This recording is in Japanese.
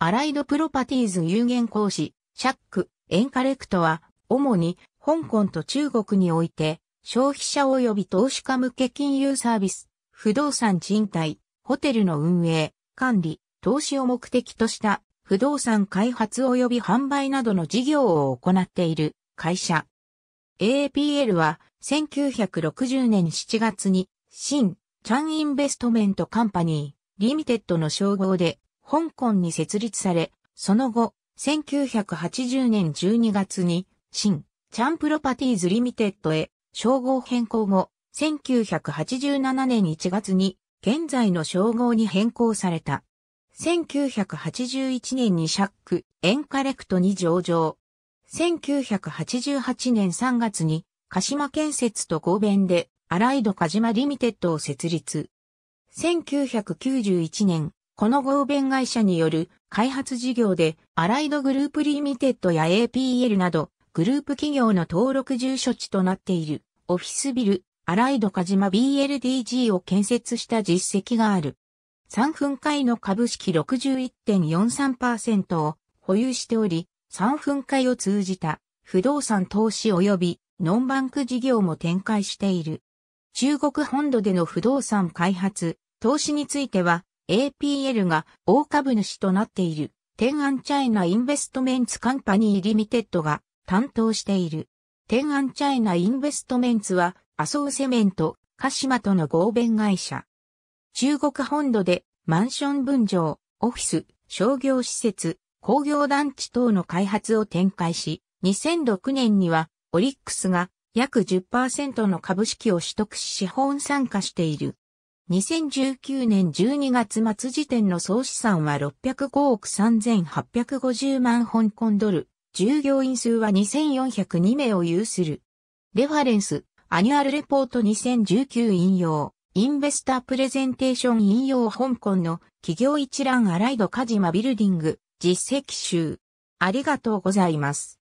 アライドプロパティーズ有限講師、シャック、エンカレクトは、主に香港と中国において、消費者及び投資家向け金融サービス、不動産賃貸、ホテルの運営、管理、投資を目的とした不動産開発及び販売などの事業を行っている会社。a p l は1960年7月に新チャンインベストメントカンパニーリミテッドの称号で香港に設立され、その後、1980年12月に、新、チャンプロパティーズリミテッドへ、称号変更後、1987年1月に、現在の称号に変更された。1981年にシャック、エンカレクトに上場。1988年3月に、鹿島建設と合弁で、アライド鹿島リミテッドを設立。1991年、この合弁会社による開発事業で、アライドグループリミテッドや APL など、グループ企業の登録住所地となっている、オフィスビル、アライドカジマ BLDG を建設した実績がある。3分会の株式61.43%を保有しており、3分会を通じた不動産投資及びノンバンク事業も展開している。中国本土での不動産開発、投資については、APL が大株主となっている、天安チャイナインベストメンツカンパニーリミテッドが担当している。天安チャイナインベストメンツは、麻生セメント、鹿島との合弁会社。中国本土でマンション分譲、オフィス、商業施設、工業団地等の開発を展開し、2006年にはオリックスが約10%の株式を取得し資本参加している。2019年12月末時点の総資産は605億3850万香港ドル。従業員数は2402名を有する。レファレンス、アニュアルレポート2019引用、インベスタープレゼンテーション引用香港の企業一覧アライドカジマビルディング実績集。ありがとうございます。